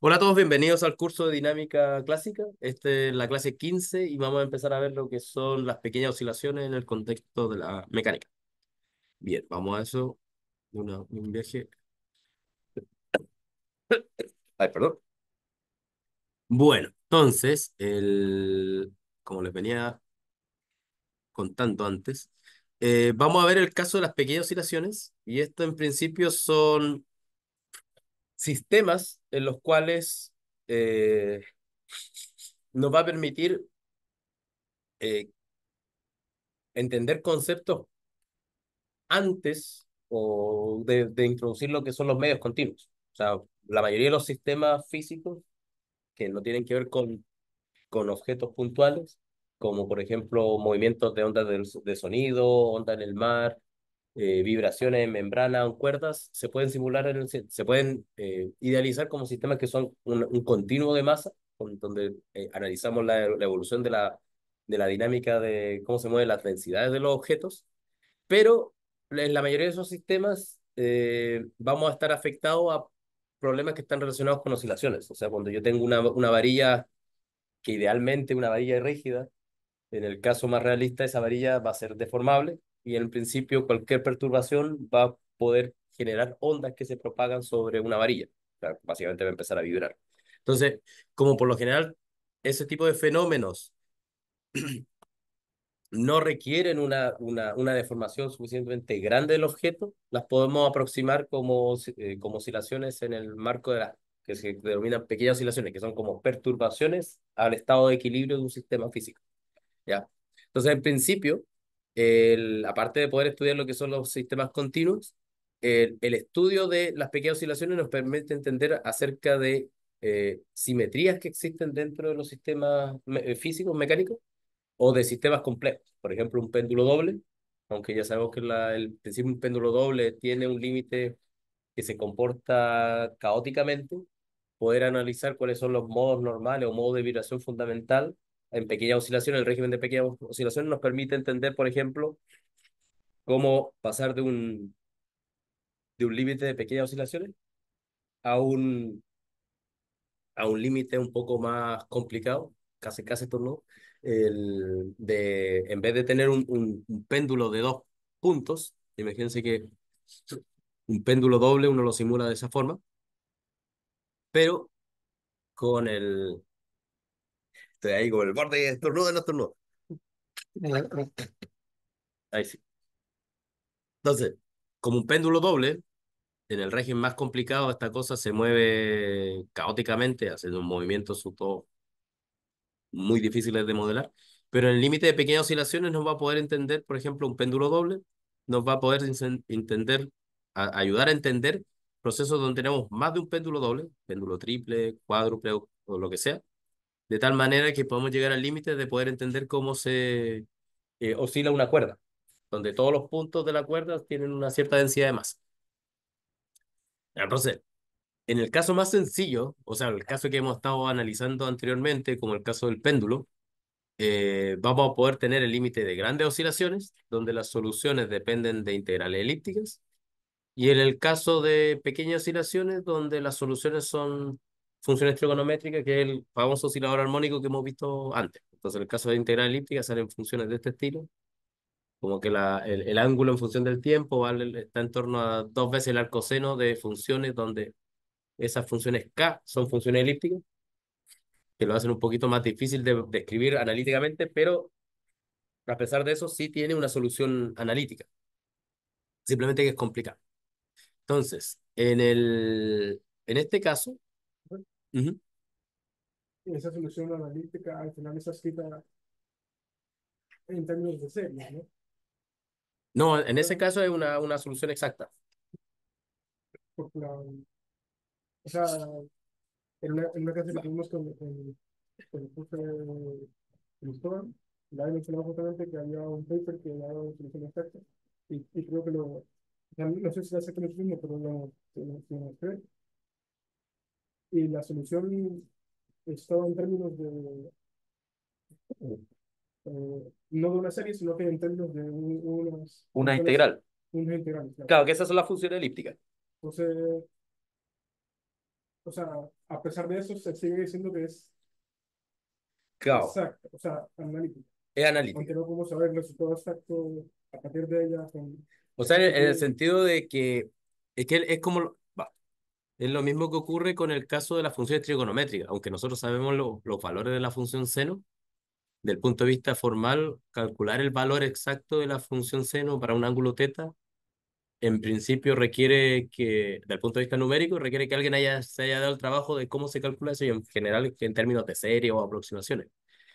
Hola a todos, bienvenidos al curso de dinámica clásica. Este es la clase 15 y vamos a empezar a ver lo que son las pequeñas oscilaciones en el contexto de la mecánica. Bien, vamos a eso. un viaje. Ay, perdón. Bueno, entonces, el, como les venía contando antes, eh, vamos a ver el caso de las pequeñas oscilaciones y esto en principio son sistemas en los cuales eh, nos va a permitir eh, entender conceptos antes o de, de, introducir lo que son los medios continuos. O sea, la mayoría de los sistemas físicos que no tienen que ver con, con objetos puntuales, como por ejemplo movimientos de ondas de, de sonido, onda en el mar, eh, vibraciones en membrana o cuerdas se pueden simular, en se pueden eh, idealizar como sistemas que son un, continuo de masa, donde eh, analizamos la, evolución de la, de la dinámica de cómo se mueven las densidades de los objetos, pero en la mayoría de esos sistemas vamos a estar afectados a problemas que están relacionados con oscilaciones. O sea, cuando yo tengo una, una varilla que idealmente una varilla rígida, en el caso más realista esa varilla va a ser deformable y en principio cualquier perturbación va a poder generar ondas que se propagan sobre una varilla. básicamente va a empezar a vibrar. Entonces, como por lo general ese tipo de fenómenos no requieren una, una, una deformación suficientemente grande del objeto, las podemos aproximar como, eh, como oscilaciones en el marco de las que se denominan pequeñas oscilaciones, que son como perturbaciones al estado de equilibrio de un sistema físico. ¿Ya? Entonces, en principio, el, aparte de poder estudiar lo que son los sistemas continuos, el, estudio de las pequeñas oscilaciones nos permite entender acerca de eh, simetrías que existen dentro de los sistemas eh, físicos, mecánicos, o de sistemas complejos. Por ejemplo, un péndulo doble, aunque ya sabemos que el principio un péndulo doble tiene un límite que se comporta caóticamente, poder analizar cuáles son los modos normales o modos de vibración fundamental en pequeña oscilación, el régimen de pequeña oscilación nos permite entender, por ejemplo, cómo pasar de un, de un límite de pequeñas oscilaciones a un, a un límite un poco más complicado, casi casi turno, el de, en vez de tener un, un péndulo de dos puntos, imagínense que un péndulo doble uno lo simula de esa forma, pero con el, de este, ahí como el borde, estornudo, no estornudo. Ahí sí. Entonces, como un péndulo doble, en el régimen más complicado esta cosa se mueve caóticamente, haciendo movimientos todo muy difíciles de modelar, pero en el límite de pequeñas oscilaciones nos va a poder entender, por ejemplo, un péndulo doble, nos va a poder entender, ayudar a entender procesos donde tenemos más de un péndulo doble, péndulo triple, cuádruple o lo que sea, de tal manera que podemos llegar al límite de poder entender cómo se eh, oscila una cuerda, donde todos los puntos de la cuerda tienen una cierta densidad de masa. Entonces, en el caso más sencillo, o sea, el caso que hemos estado analizando anteriormente, como el caso del péndulo, eh, vamos a poder tener el límite de grandes oscilaciones, donde las soluciones dependen de integrales elípticas, y en el caso de pequeñas oscilaciones, donde las soluciones son Funciones trigonométricas que es el famoso oscilador armónico que hemos visto antes. Entonces, en el caso de integral elíptica salen funciones de este estilo, como que la, el, ángulo en función del tiempo está en torno a dos veces el arcoseno de funciones donde esas funciones K son funciones elípticas, que lo hacen un poquito más difícil de describir analíticamente, pero a pesar de eso sí tiene una solución analítica. Simplemente que es complicado. Entonces, en, el, en este caso, y esa solución analítica al final está escrita en términos de series, ¿no? No, en ese caso es una, una solución exacta. o sea, en una, en una clase que tuvimos con, con, con el profe Cristóbal, le había mencionado justamente que había un paper que daba una solución exacta, y, y creo que lo, no sé si hace con lo mismo, pero lo, lo, lo, y la solución estaba en términos de eh, eh, no de una serie, sino que en términos de unas, una integral. Unas integrales, claro. que esas son las funciones elípticas. Entonces, o sea, a pesar de eso, se sigue diciendo que es claro. exacto, o sea, analítica. Es analítica. Aunque no podemos saber el resultado exacto a partir de ella. o sea, en, el sentido de que es que es como es lo mismo que ocurre con el caso de las funciones trigonométricas, aunque nosotros sabemos los valores de la función seno, del punto de vista formal, calcular el valor exacto de la función seno para un ángulo teta, en principio requiere que, del punto de vista numérico, requiere que alguien haya, se haya dado el trabajo de cómo se calcula eso y en general en términos de serie o aproximaciones.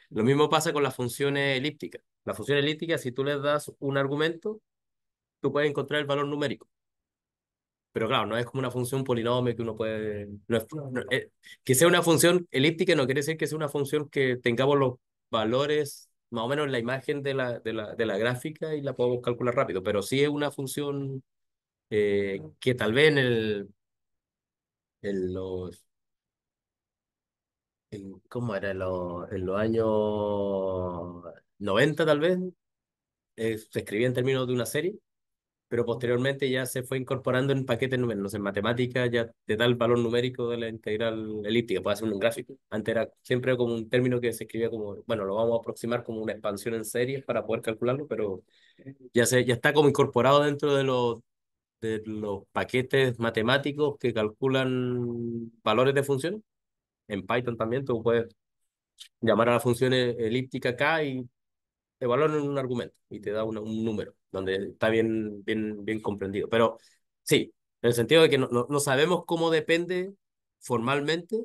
Lo mismo pasa con las funciones elípticas. la función elíptica si tú les das un argumento, tú puedes encontrar el valor numérico pero claro, no es como una función polinómica, que uno puede... No es, eh, que sea una función elíptica no quiere decir que sea una función que tengamos los valores más o menos en la imagen de la, de la, de la gráfica y la podemos calcular rápido, pero sí es una función eh, que tal vez en, el, en los... En, ¿Cómo era? En los, en los años 90 tal vez, eh, se escribía en términos de una serie pero posteriormente ya se fue incorporando en paquetes números, en matemáticas ya te da el valor numérico de la integral elíptica, puede ser un gráfico. Antes era siempre como un término que se escribía como, bueno, lo vamos a aproximar como una expansión en series para poder calcularlo, pero ya, se, ya está como incorporado dentro de los, de los paquetes matemáticos que calculan valores de función, En Python también tú puedes llamar a la función elíptica K y en un argumento y te da un número donde está bien, bien, bien comprendido. Pero sí, en el sentido de que no, sabemos cómo depende formalmente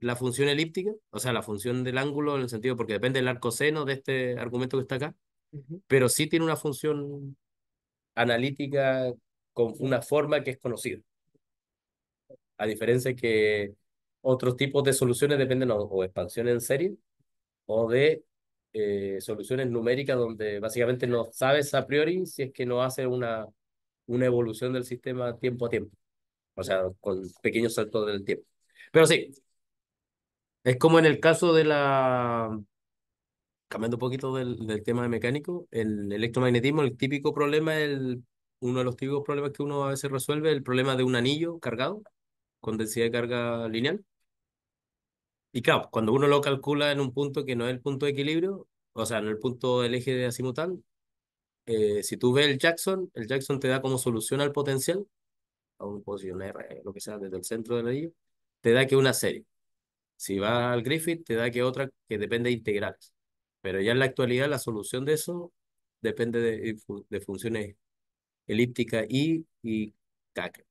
la función elíptica, o sea, la función del ángulo en el sentido porque depende del arco seno de este argumento que está acá, pero sí tiene una función analítica con una forma que es conocida. A diferencia que otros tipos de soluciones dependen o, o expansión en serie o de eh, soluciones numéricas donde básicamente no sabes a priori si es que no hace una, una evolución del sistema tiempo a tiempo. O sea, con pequeños saltos del tiempo. Pero sí, es como en el caso de la... Cambiando un poquito del, del tema de mecánico, el electromagnetismo, el típico problema, el, uno de los típicos problemas que uno a veces resuelve, el problema de un anillo cargado con densidad de carga lineal. Y claro, cuando uno lo calcula en un punto que no es el punto de equilibrio, o sea, en el punto del eje de azimutal, eh, si tú ves el Jackson, el Jackson te da como solución al potencial, a un posición R, lo que sea, desde el centro del anillo, te da que una serie. Si va al Griffith, te da que otra que depende de integrales. Pero ya en la actualidad la solución de eso depende de, de funciones elípticas I y, K. O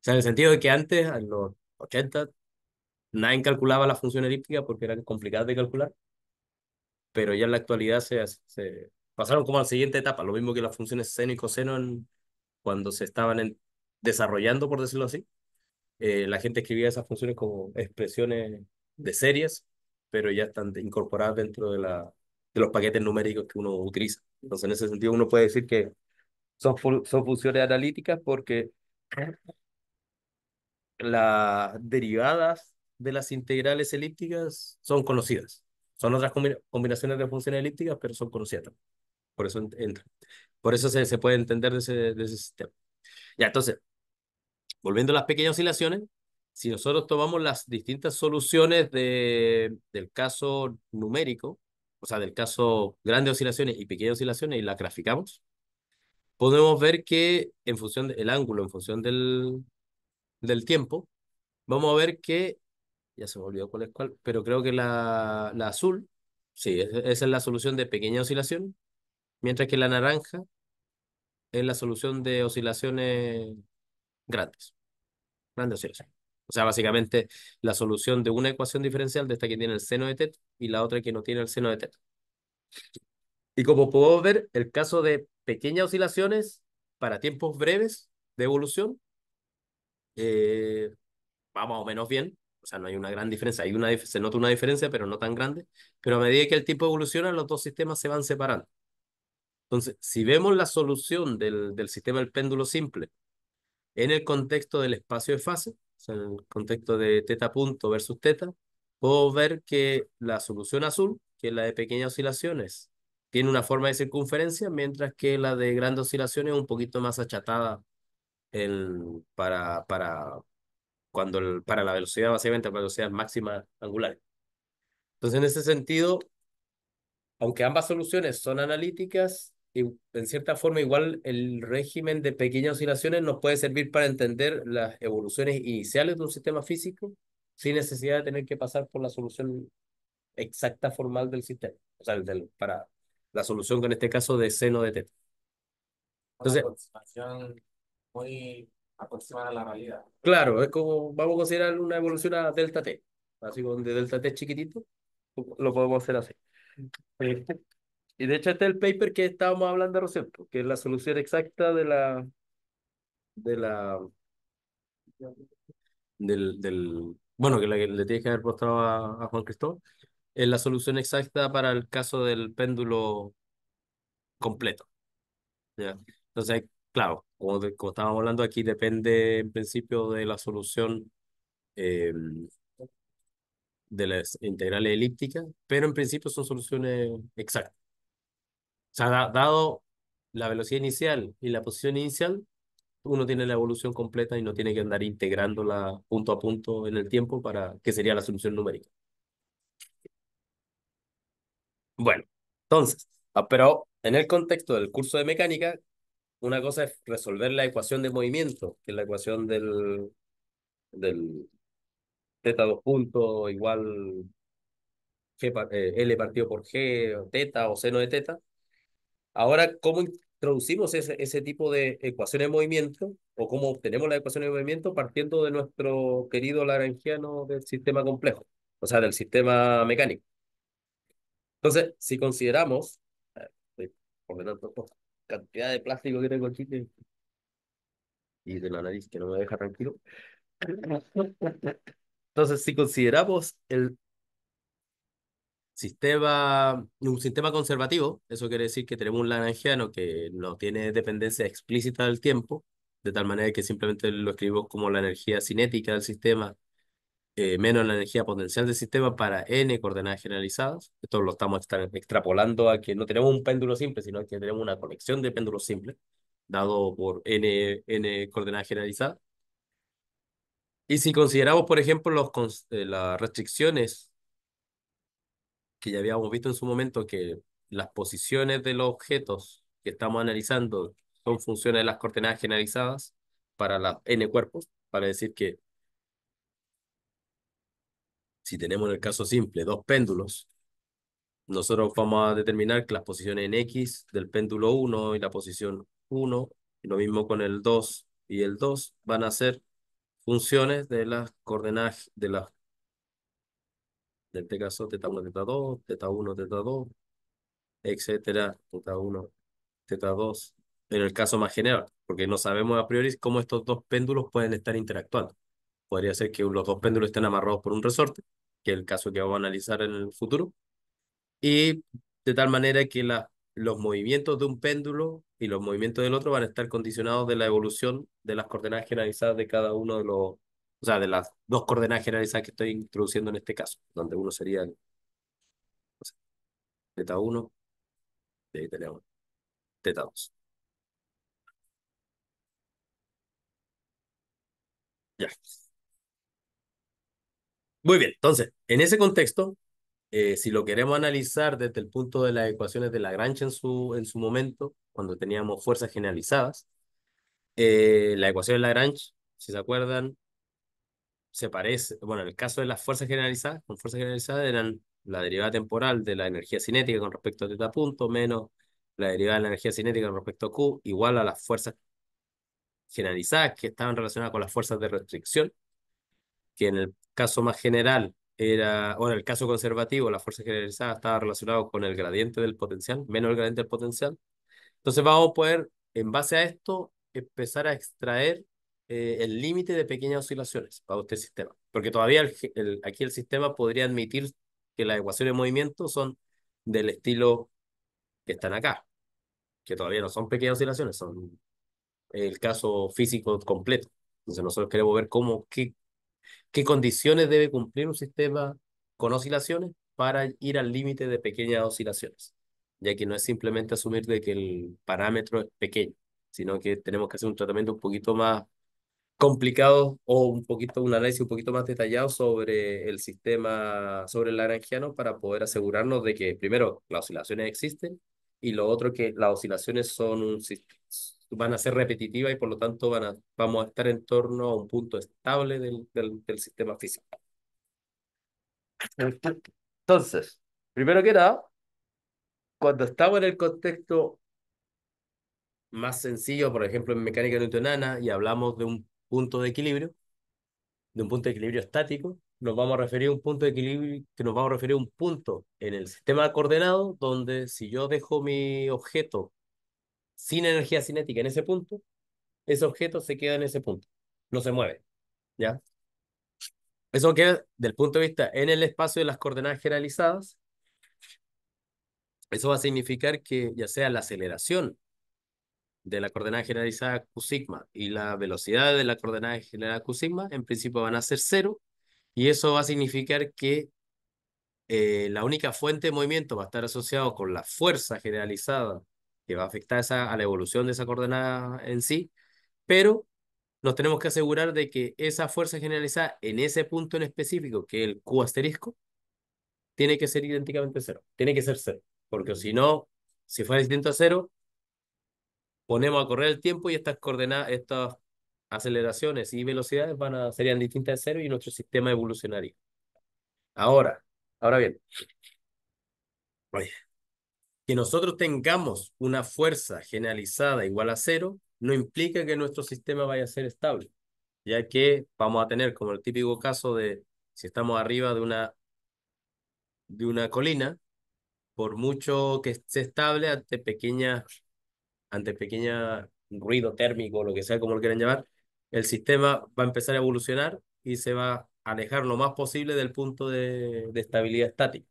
sea, en el sentido de que antes, a los 80, nadie calculaba la función elíptica porque era complicada de calcular, pero ya en la actualidad se, se pasaron como a la siguiente etapa, lo mismo que las funciones seno y coseno cuando se estaban desarrollando, por decirlo así. Eh, la gente escribía esas funciones como expresiones de series, pero ya están incorporadas dentro de, la, de los paquetes numéricos que uno utiliza. Entonces, en ese sentido, uno puede decir que son, son funciones analíticas porque las derivadas de las integrales elípticas son conocidas. Son otras combinaciones de funciones elípticas, pero son conocidas. Por eso entra. Por eso se, puede entender de ese, sistema. Ya, entonces, volviendo a las pequeñas oscilaciones, si nosotros tomamos las distintas soluciones del caso numérico, o sea, del caso grandes oscilaciones y pequeñas oscilaciones, y las graficamos, podemos ver que en función del ángulo, en función del, del tiempo, vamos a ver que ya se me olvidó cuál es cuál, pero creo que la, la azul, sí, esa es la solución de pequeña oscilación, mientras que la naranja es la solución de oscilaciones grandes, grandes oscilaciones. O sea, básicamente la solución de una ecuación diferencial de esta que tiene el seno de teta y la otra que no tiene el seno de teta. Y como podemos ver, el caso de pequeñas oscilaciones para tiempos breves de evolución eh, va más o menos bien, o sea, no hay una gran diferencia, hay una, se nota una diferencia, pero no tan grande, pero a medida que el tiempo evoluciona, los dos sistemas se van separando. Entonces, si vemos la solución del, sistema del péndulo simple en el contexto del espacio de fase, o sea, en el contexto de teta punto versus teta, puedo ver que la solución azul, que es la de pequeñas oscilaciones, tiene una forma de circunferencia, mientras que la de grandes oscilaciones es un poquito más achatada para, para, cuando el, para la velocidad, básicamente para velocidad máxima angular. Entonces, en ese sentido, aunque ambas soluciones son analíticas, y en cierta forma igual el régimen de pequeñas oscilaciones nos puede servir para entender las evoluciones iniciales de un sistema físico sin necesidad de tener que pasar por la solución exacta formal del sistema, o sea, para la solución en este caso de seno de teta. Entonces, Una muy aproximar a la realidad. Claro, es como, vamos a considerar una evolución a delta T, así donde delta T chiquitito, lo podemos hacer así. y de hecho este es el paper que estábamos hablando recién, que es la solución exacta de la, de la, del, del bueno, que, le tienes que haber mostrado a, Juan Cristóbal, es la solución exacta para el caso del péndulo completo. ¿Ya? Entonces, claro, como, como estábamos hablando aquí, depende en principio de la solución eh, de las integrales elípticas, pero en principio son soluciones exactas. O sea, dado la velocidad inicial y la posición inicial, uno tiene la evolución completa y no tiene que andar integrándola punto a punto en el tiempo para que sería la solución numérica. Bueno, entonces, ah, pero en el contexto del curso de mecánica, una cosa es resolver la ecuación de movimiento, que es la ecuación del, del teta dos puntos igual eh, L partido por G, teta o seno de teta. Ahora, ¿cómo introducimos ese, tipo de ecuación de movimiento o cómo obtenemos la ecuación de movimiento partiendo de nuestro querido laranjiano del sistema complejo, o sea, del sistema mecánico? Entonces, si consideramos, estoy cantidad de plástico que tengo aquí y de la nariz que no me deja tranquilo. Entonces, si consideramos el sistema, un sistema conservativo, eso quiere decir que tenemos un lagrangiano que no tiene dependencia explícita del tiempo, de tal manera que simplemente lo escribimos como la energía cinética del sistema eh, menos la energía potencial del sistema para n coordenadas generalizadas. Esto lo estamos extrapolando a que no tenemos un péndulo simple, sino que tenemos una colección de péndulos simples, dado por n, n coordenadas generalizadas. Y si consideramos, por ejemplo, los, eh, las restricciones que ya habíamos visto en su momento, que las posiciones de los objetos que estamos analizando son funciones de las coordenadas generalizadas para las n cuerpos, para decir que si tenemos en el caso simple dos péndulos, nosotros vamos a determinar que las posiciones en X del péndulo 1 y la posición 1, y lo mismo con el 2 y el 2, van a ser funciones de las coordenadas de las este caso teta 1, teta 2, teta 1, teta 2, etc., teta 1, teta 2, en el caso más general, porque no sabemos a priori cómo estos dos péndulos pueden estar interactuando podría ser que los dos péndulos estén amarrados por un resorte, que es el caso que vamos a analizar en el futuro, y de tal manera que los movimientos de un péndulo y los movimientos del otro van a estar condicionados de la evolución de las coordenadas generalizadas de cada uno de los, o sea, de las dos coordenadas generalizadas que estoy introduciendo en este caso, donde uno sería el, o teta 1, y ahí tenemos teta 2. Ya. Muy bien, entonces, en ese contexto, eh, si lo queremos analizar desde el punto de las ecuaciones de Lagrange en su, en su momento, cuando teníamos fuerzas generalizadas, eh, la ecuación de Lagrange, si se acuerdan, se parece, bueno, en el caso de las fuerzas generalizadas, con fuerzas generalizadas eran la derivada temporal de la energía cinética con respecto a teta punto menos la derivada de la energía cinética con respecto a Q igual a las fuerzas generalizadas que estaban relacionadas con las fuerzas de restricción que en el caso más general era, en el caso conservativo, la fuerza generalizada estaba relacionado con el gradiente del potencial, menos el gradiente del potencial. Entonces vamos a poder, en base a esto, empezar a extraer eh, el límite de pequeñas oscilaciones para este sistema. Porque todavía el, aquí el sistema podría admitir que las ecuaciones de movimiento son del estilo que están acá, que todavía no son pequeñas oscilaciones, son el caso físico completo. Entonces nosotros queremos ver cómo, qué, ¿Qué condiciones debe cumplir un sistema con oscilaciones para ir al límite de pequeñas oscilaciones? Ya que no es simplemente asumir de que el parámetro es pequeño, sino que tenemos que hacer un tratamiento un poquito más complicado o un poquito un análisis un poquito más detallado sobre el sistema, sobre el laranjiano para poder asegurarnos de que primero las oscilaciones existen y lo otro que las oscilaciones son un, sistema van a ser repetitivas y por lo tanto van a, vamos a estar en torno a un punto estable del, del, sistema físico. Entonces, primero que nada, cuando estamos en el contexto más sencillo, por ejemplo, en mecánica Newtoniana, y hablamos de un punto de equilibrio, de un punto de equilibrio estático, nos vamos a referir a un punto de equilibrio, que nos vamos a referir a un punto en el sistema coordenado, donde si yo dejo mi objeto sin energía cinética en ese punto, ese objeto se queda en ese punto, no se mueve. ¿Ya? Eso queda, del punto de vista en el espacio de las coordenadas generalizadas, eso va a significar que ya sea la aceleración de la coordenada generalizada Q sigma y la velocidad de la coordenada generalizada Q sigma en principio van a ser cero y eso va a significar que eh, la única fuente de movimiento va a estar asociado con la fuerza generalizada que va a afectar esa, a la evolución de esa coordenada en sí, pero nos tenemos que asegurar de que esa fuerza generalizada en ese punto en específico, que es el Q asterisco, tiene que ser idénticamente cero, tiene que ser cero, porque si no, si fuera distinto a cero, ponemos a correr el tiempo y estas coordenadas, estas aceleraciones y velocidades van a, serían distintas de cero y nuestro sistema evolucionaría. Ahora, ahora bien, oye, que nosotros tengamos una fuerza generalizada igual a cero no implica que nuestro sistema vaya a ser estable, ya que vamos a tener como el típico caso de si estamos arriba de una, de una colina, por mucho que se estable ante pequeña, ante pequeña ruido térmico, lo que sea como lo quieran llamar, el sistema va a empezar a evolucionar y se va a alejar lo más posible del punto de estabilidad estática.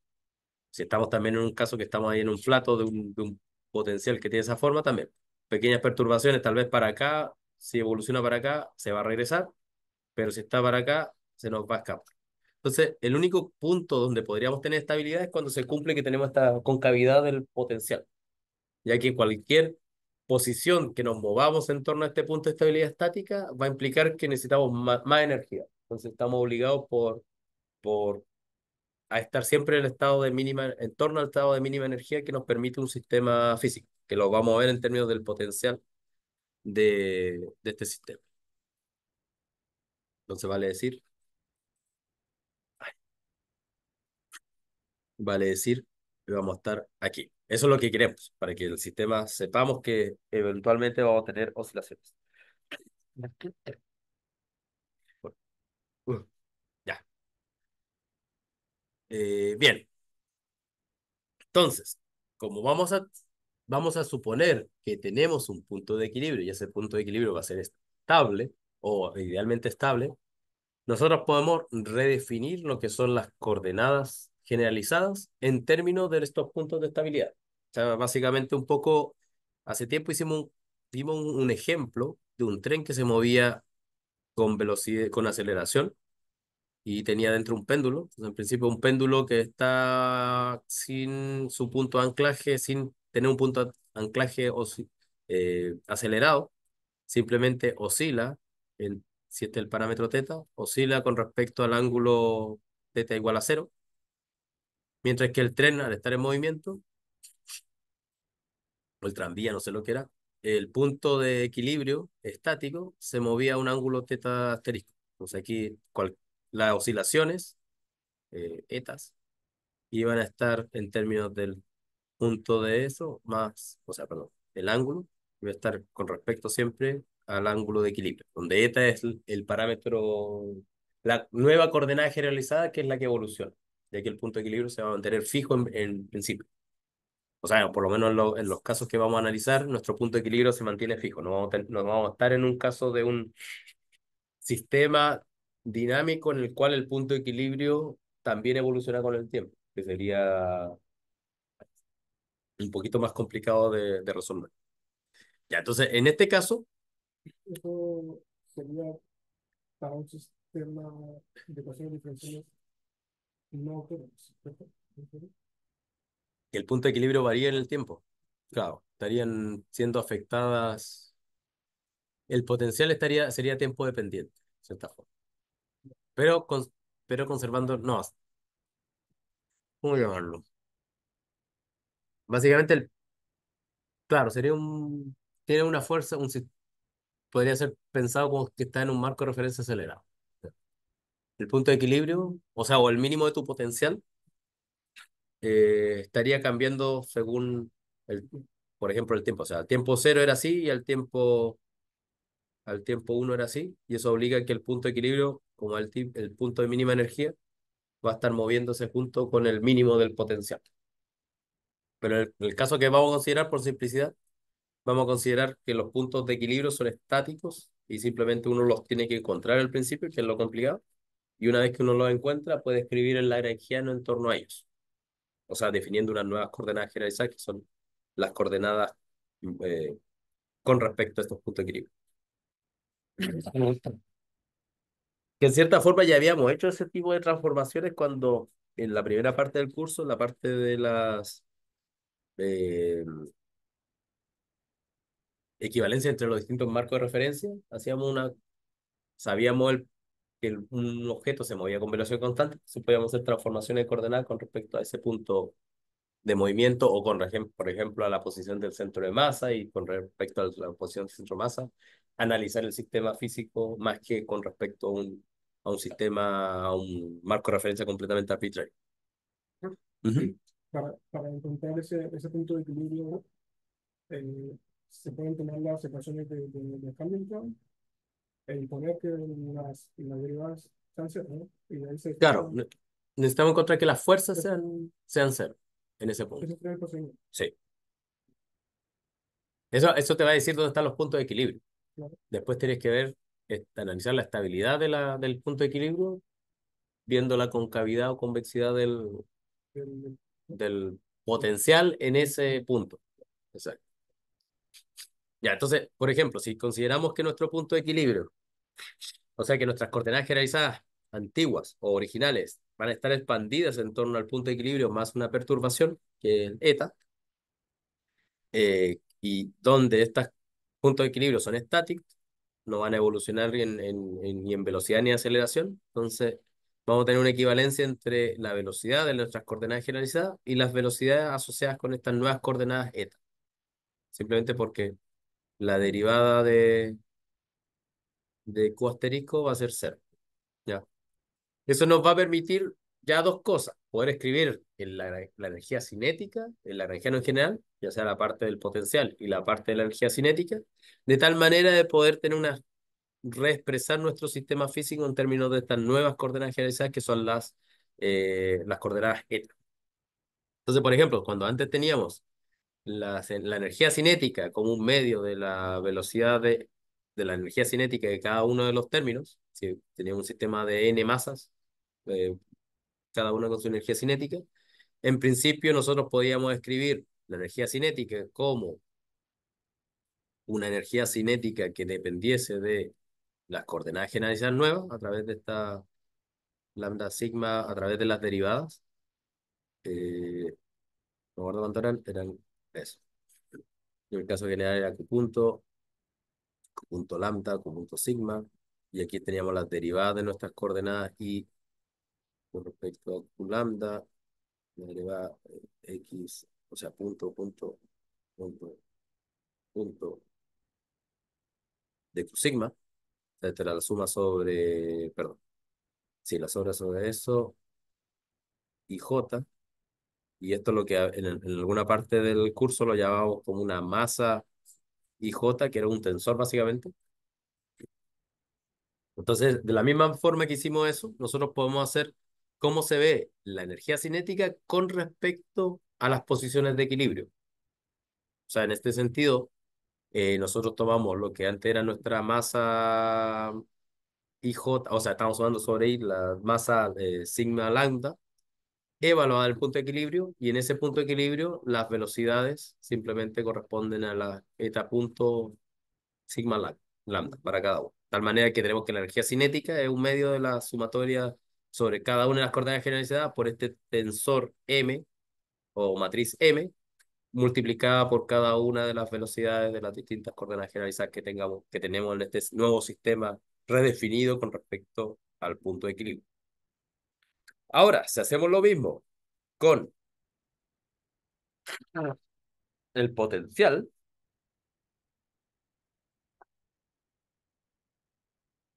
Si estamos también en un caso que estamos ahí en un plato de un, de un potencial que tiene esa forma, también. Pequeñas perturbaciones, tal vez para acá, si evoluciona para acá, se va a regresar, pero si está para acá, se nos va a escapar. Entonces, el único punto donde podríamos tener estabilidad es cuando se cumple que tenemos esta concavidad del potencial. Ya que cualquier posición que nos movamos en torno a este punto de estabilidad estática va a implicar que necesitamos más, más energía. Entonces, estamos obligados por, por a estar siempre en el estado de mínima, en torno al estado de mínima energía que nos permite un sistema físico, que lo vamos a ver en términos del potencial de, este sistema. Entonces vale decir, vale decir vamos a estar aquí. Eso es lo que queremos, para que el sistema sepamos que eventualmente vamos a tener oscilaciones. Eh, bien. Entonces, como vamos a, vamos a suponer que tenemos un punto de equilibrio y ese punto de equilibrio va a ser estable o idealmente estable, nosotros podemos redefinir lo que son las coordenadas generalizadas en términos de estos puntos de estabilidad. O sea, básicamente un poco, hace tiempo hicimos un, un, ejemplo de un tren que se movía con velocidad, con aceleración y tenía dentro un péndulo. en principio, un péndulo que está sin su punto de anclaje, sin tener un punto de anclaje eh, acelerado, simplemente oscila, si este es el parámetro teta, oscila con respecto al ángulo teta igual a cero, mientras que el tren, al estar en movimiento, o el tranvía, no sé lo que era, el punto de equilibrio estático se movía a un ángulo teta asterisco. Entonces aquí cualquier las oscilaciones, eh, etas, iban a estar en términos del punto de eso, más, o sea, perdón, el ángulo, iba a estar con respecto siempre al ángulo de equilibrio, donde eta es el parámetro, la nueva coordenada generalizada que es la que evoluciona, ya que el punto de equilibrio se va a mantener fijo en, principio. O sea, por lo menos en, los casos que vamos a analizar, nuestro punto de equilibrio se mantiene fijo. No vamos, no vamos a estar en un caso de un sistema dinámico en el cual el punto de equilibrio también evoluciona con el tiempo, que sería un poquito más complicado de, resolver. Ya, entonces, en este caso... el punto de equilibrio varía en el tiempo. Claro, estarían siendo afectadas... El potencial estaría, sería tiempo dependiente, de cierta forma pero, pero conservando, no, ¿cómo llamarlo? Básicamente, el, claro, sería un, tiene una fuerza, un, podría ser pensado como que está en un marco de referencia acelerado. El punto de equilibrio, o sea, o el mínimo de tu potencial, eh, estaría cambiando según, el, por ejemplo, el tiempo. O sea, el tiempo cero era así y el tiempo al tiempo 1 era así, y eso obliga a que el punto de equilibrio como el, punto de mínima energía, va a estar moviéndose junto con el mínimo del potencial. Pero en el, caso que vamos a considerar, por simplicidad, vamos a considerar que los puntos de equilibrio son estáticos y simplemente uno los tiene que encontrar al principio, que es lo complicado, y una vez que uno los encuentra, puede escribir el lagrangiano en torno a ellos. O sea, definiendo unas nuevas coordenadas generalizadas que son las coordenadas eh, con respecto a estos puntos de equilibrio que en cierta forma ya habíamos hecho ese tipo de transformaciones cuando en la primera parte del curso, la parte de las eh, equivalencias entre los distintos marcos de referencia, hacíamos una, sabíamos el, que un objeto se movía con velocidad constante, suponíamos podíamos hacer transformaciones coordenadas con respecto a ese punto de movimiento o con, por ejemplo, a la posición del centro de masa y con respecto a la posición del centro de masa, analizar el sistema físico más que con respecto a un a un sistema, a un marco de referencia completamente arbitrario. para, para, encontrar ese, ese punto de equilibrio, eh, se pueden tomar las ecuaciones de, de, de Hamilton e imponer que las, las derivadas sean cero. ¿no? claro, necesitamos encontrar que las fuerzas sean, sean cero en ese punto. Eso sí. Eso, te va a decir dónde están los puntos de equilibrio. Después tienes que ver este, analizar la estabilidad de la, del punto de equilibrio, viendo la concavidad o convexidad del, del potencial en ese punto. Exacto. Ya, entonces, por ejemplo, si consideramos que nuestro punto de equilibrio, o sea que nuestras coordenadas generalizadas antiguas o originales van a estar expandidas en torno al punto de equilibrio más una perturbación, que es eta, eh, y donde estos puntos de equilibrio son estáticos, no van a evolucionar ni en velocidad ni aceleración. Entonces, vamos a tener una equivalencia entre la velocidad de nuestras coordenadas generalizadas y las velocidades asociadas con estas nuevas coordenadas eta. Simplemente porque la derivada de, de Q asterisco va a ser cero. ¿ya? Eso nos va a permitir ya dos cosas, poder escribir en la, energía cinética, en la energía no en general, ya sea la parte del potencial y la parte de la energía cinética, de tal manera de poder tener una reexpresar nuestro sistema físico en términos de estas nuevas coordenadas generalizadas que son las, eh, las coordenadas eta. Entonces, por ejemplo, cuando antes teníamos la, energía cinética como un medio de la velocidad de, la energía cinética de cada uno de los términos, si teníamos un sistema de n masas, eh, cada una con su energía cinética. En principio nosotros podíamos escribir la energía cinética como una energía cinética que dependiese de las coordenadas generalizadas nuevas a través de esta lambda sigma, a través de las derivadas. Eh, cuánto eran, eran eso. En el caso general era Q punto, Q punto lambda, Q punto sigma, y aquí teníamos las derivadas de nuestras coordenadas y con respecto a Q lambda, me eh, X, o sea, punto, punto, punto, punto de Q sigma, etcétera la suma sobre, perdón, sí, la sobra sobre eso, y J, y esto es lo que en, en alguna parte del curso lo llamábamos como una masa IJ, que era un tensor básicamente, entonces, de la misma forma que hicimos eso, nosotros podemos hacer cómo se ve la energía cinética con respecto a las posiciones de equilibrio. O sea, en este sentido, eh, nosotros tomamos lo que antes era nuestra masa IJ, o sea, estamos hablando sobre la masa eh, sigma lambda, evaluada el punto de equilibrio, y en ese punto de equilibrio las velocidades simplemente corresponden a la eta punto sigma lambda para cada uno. De tal manera que tenemos que la energía cinética es un medio de la sumatoria sobre cada una de las coordenadas generalizadas por este tensor M o matriz M multiplicada por cada una de las velocidades de las distintas coordenadas generalizadas que, tengamos, que tenemos en este nuevo sistema redefinido con respecto al punto de equilibrio. Ahora, si hacemos lo mismo con el potencial,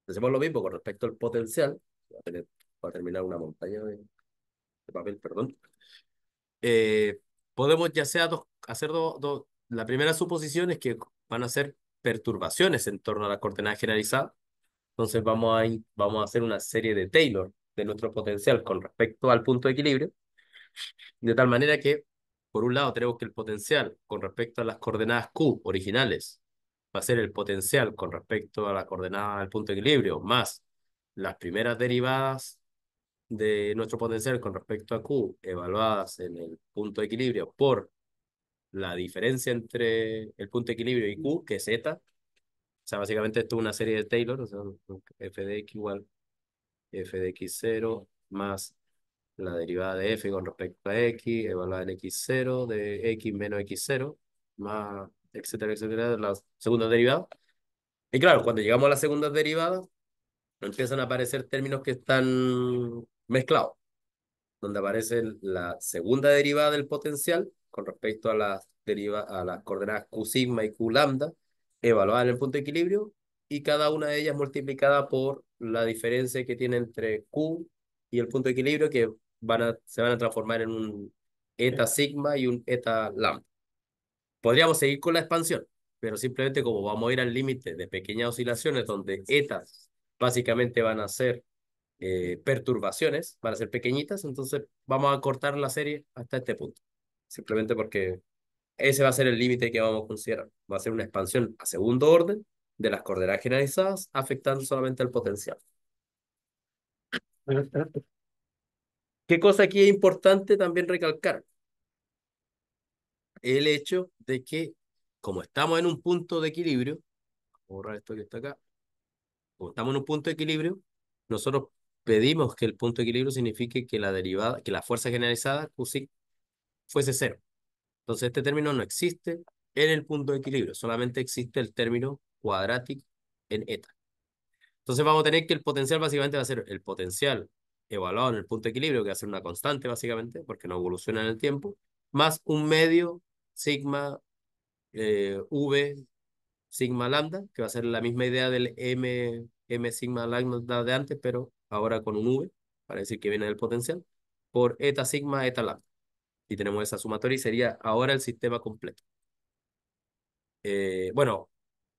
hacemos lo mismo con respecto al potencial, a tener a terminar una montaña de, papel, perdón. Eh, podemos ya sea dos, hacer dos, la primera suposición es que van a ser perturbaciones en torno a la coordenada generalizada, entonces vamos a, vamos a hacer una serie de Taylor de nuestro potencial con respecto al punto de equilibrio, de tal manera que, por un lado, tenemos que el potencial con respecto a las coordenadas Q originales va a ser el potencial con respecto a la coordenada del punto de equilibrio, más las primeras derivadas de nuestro potencial con respecto a Q evaluadas en el punto de equilibrio por la diferencia entre el punto de equilibrio y Q, que es Z. O sea, básicamente esto es una serie de Taylor, o sea, f de x igual f de x0 más la derivada de f con respecto a x, evaluada en x0, de x menos x0, más etcétera, etcétera, la segunda derivada. Y claro, cuando llegamos a la segunda derivada, empiezan a aparecer términos que están mezclado, donde aparece la segunda derivada del potencial con respecto a las, deriva, a las coordenadas Q sigma y Q lambda, evaluadas en el punto de equilibrio, y cada una de ellas multiplicada por la diferencia que tiene entre Q y el punto de equilibrio, que van a, se van a transformar en un eta sigma y un eta lambda. Podríamos seguir con la expansión, pero simplemente como vamos a ir al límite de pequeñas oscilaciones donde eta básicamente van a ser eh, perturbaciones, van a ser pequeñitas, entonces vamos a cortar la serie hasta este punto, simplemente porque ese va a ser el límite que vamos a considerar, va a ser una expansión a segundo orden de las coordenadas generalizadas, afectando solamente al potencial. ¿Qué cosa aquí es importante también recalcar? El hecho de que, como estamos en un punto de equilibrio, borrar esto que está acá, como estamos en un punto de equilibrio, nosotros pedimos que el punto de equilibrio signifique que la derivada, que la fuerza generalizada QC fuese cero. Entonces este término no existe en el punto de equilibrio, solamente existe el término cuadrático en eta. Entonces vamos a tener que el potencial básicamente va a ser el potencial evaluado en el punto de equilibrio, que va a ser una constante básicamente, porque no evoluciona en el tiempo, más un medio sigma eh, v sigma lambda, que va a ser la misma idea del m, m sigma lambda de antes, pero ahora con un V, para decir que viene del potencial, por eta sigma, eta lambda. Y tenemos esa sumatoria y sería ahora el sistema completo. Eh, bueno,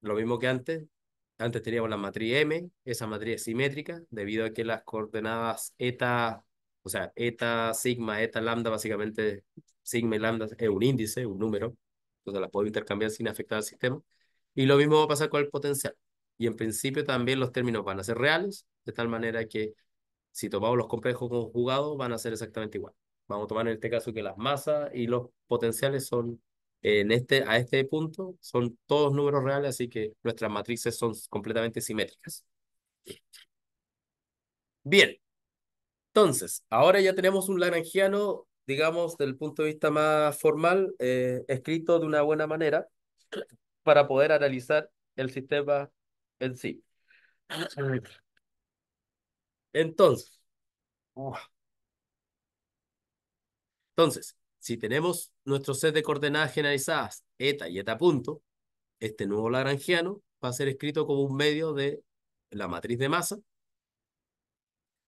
lo mismo que antes, antes teníamos la matriz M, esa matriz es simétrica, debido a que las coordenadas eta, o sea, eta, sigma, eta, lambda, básicamente sigma y lambda es un índice, un número, entonces las puedo intercambiar sin afectar al sistema. Y lo mismo va a pasar con el potencial. Y en principio también los términos van a ser reales, de tal manera que si tomamos los complejos conjugados van a ser exactamente igual. Vamos a tomar en este caso que las masas y los potenciales son, en este, a este punto, son todos números reales, así que nuestras matrices son completamente simétricas. Bien, entonces, ahora ya tenemos un lagrangiano, digamos, del punto de vista más formal, eh, escrito de una buena manera para poder analizar el sistema en sí. Entonces, oh. entonces, si tenemos nuestro set de coordenadas generalizadas eta y eta punto, este nuevo lagrangiano va a ser escrito como un medio de la matriz de masa